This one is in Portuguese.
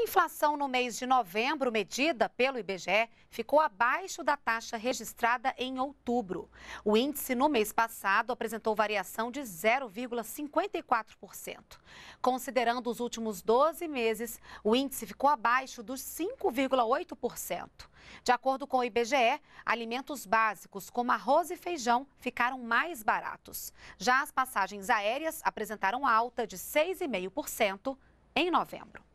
A inflação no mês de novembro, medida pelo IBGE, ficou abaixo da taxa registrada em outubro. O índice no mês passado apresentou variação de 0,54%. Considerando os últimos 12 meses, o índice ficou abaixo dos 5,8%. De acordo com o IBGE, alimentos básicos como arroz e feijão ficaram mais baratos. Já as passagens aéreas apresentaram alta de 6,5% em novembro.